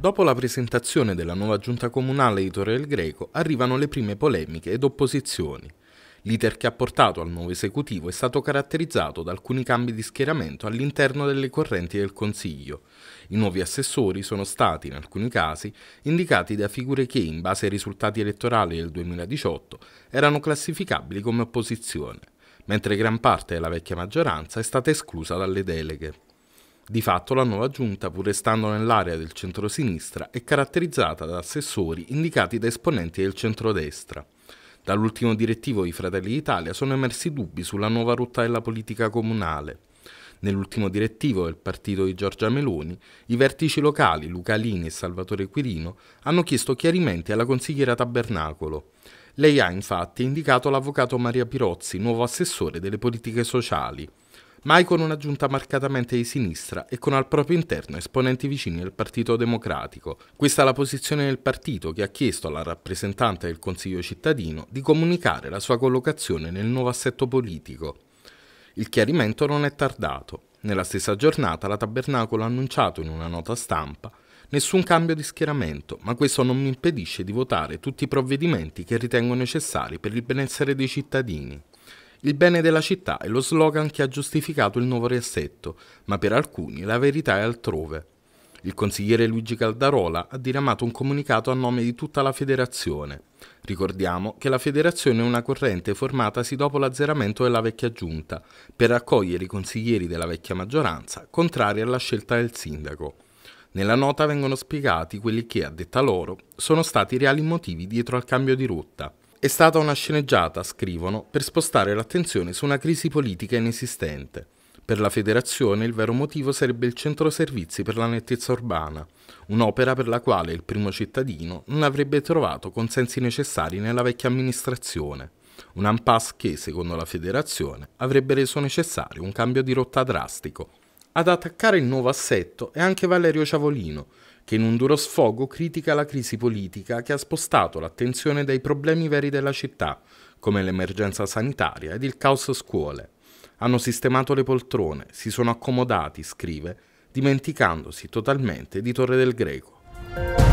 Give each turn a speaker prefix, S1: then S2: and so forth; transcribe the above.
S1: Dopo la presentazione della nuova giunta comunale di Torre del Greco arrivano le prime polemiche ed opposizioni. L'iter che ha portato al nuovo esecutivo è stato caratterizzato da alcuni cambi di schieramento all'interno delle correnti del Consiglio. I nuovi assessori sono stati, in alcuni casi, indicati da figure che, in base ai risultati elettorali del 2018, erano classificabili come opposizione, mentre gran parte della vecchia maggioranza è stata esclusa dalle deleghe. Di fatto la nuova giunta, pur restando nell'area del centro-sinistra, è caratterizzata da assessori indicati da esponenti del centro-destra. Dall'ultimo direttivo di Fratelli d'Italia sono emersi dubbi sulla nuova rotta della politica comunale. Nell'ultimo direttivo del partito di Giorgia Meloni, i vertici locali Luca Lini e Salvatore Quirino hanno chiesto chiarimenti alla consigliera Tabernacolo. Lei ha infatti indicato l'avvocato Maria Pirozzi, nuovo assessore delle politiche sociali mai con una giunta marcatamente di sinistra e con al proprio interno esponenti vicini al Partito Democratico. Questa è la posizione del partito che ha chiesto alla rappresentante del Consiglio cittadino di comunicare la sua collocazione nel nuovo assetto politico. Il chiarimento non è tardato. Nella stessa giornata la Tabernacolo ha annunciato in una nota stampa nessun cambio di schieramento, ma questo non mi impedisce di votare tutti i provvedimenti che ritengo necessari per il benessere dei cittadini. Il bene della città è lo slogan che ha giustificato il nuovo riassetto, ma per alcuni la verità è altrove. Il consigliere Luigi Caldarola ha diramato un comunicato a nome di tutta la federazione. Ricordiamo che la federazione è una corrente formatasi dopo l'azzeramento della vecchia giunta, per raccogliere i consiglieri della vecchia maggioranza contrari alla scelta del sindaco. Nella nota vengono spiegati quelli che, a detta loro, sono stati i reali motivi dietro al cambio di rotta. È stata una sceneggiata, scrivono, per spostare l'attenzione su una crisi politica inesistente. Per la federazione il vero motivo sarebbe il centro servizi per la nettezza urbana, un'opera per la quale il primo cittadino non avrebbe trovato consensi necessari nella vecchia amministrazione. Un impasse che, secondo la federazione, avrebbe reso necessario un cambio di rotta drastico. Ad attaccare il nuovo assetto è anche Valerio Ciavolino, che in un duro sfogo critica la crisi politica che ha spostato l'attenzione dai problemi veri della città, come l'emergenza sanitaria ed il caos scuole. Hanno sistemato le poltrone, si sono accomodati, scrive, dimenticandosi totalmente di Torre del Greco.